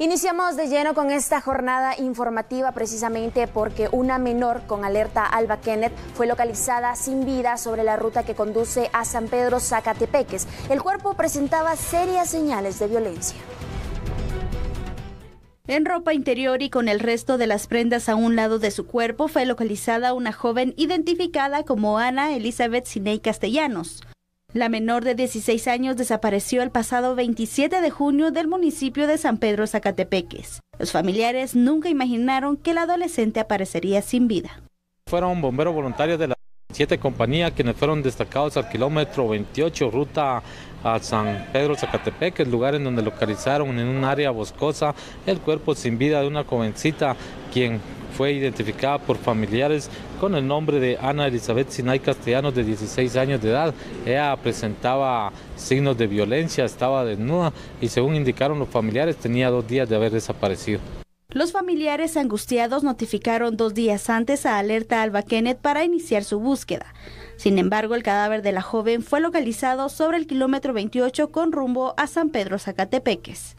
Iniciamos de lleno con esta jornada informativa precisamente porque una menor con alerta Alba Kenneth fue localizada sin vida sobre la ruta que conduce a San Pedro Zacatepeques. El cuerpo presentaba serias señales de violencia. En ropa interior y con el resto de las prendas a un lado de su cuerpo fue localizada una joven identificada como Ana Elizabeth Siney Castellanos. La menor de 16 años desapareció el pasado 27 de junio del municipio de San Pedro Zacatepeques. Los familiares nunca imaginaron que la adolescente aparecería sin vida. Fueron bomberos voluntarios de la siete compañías quienes fueron destacados al kilómetro 28 ruta a San Pedro Zacatepeque, el lugar en donde localizaron en un área boscosa el cuerpo sin vida de una jovencita quien fue identificada por familiares con el nombre de Ana Elizabeth Sinay Castellanos, de 16 años de edad. Ella presentaba signos de violencia, estaba desnuda y según indicaron los familiares tenía dos días de haber desaparecido. Los familiares angustiados notificaron dos días antes a Alerta Alba Kenneth para iniciar su búsqueda. Sin embargo, el cadáver de la joven fue localizado sobre el kilómetro 28 con rumbo a San Pedro Zacatepeques.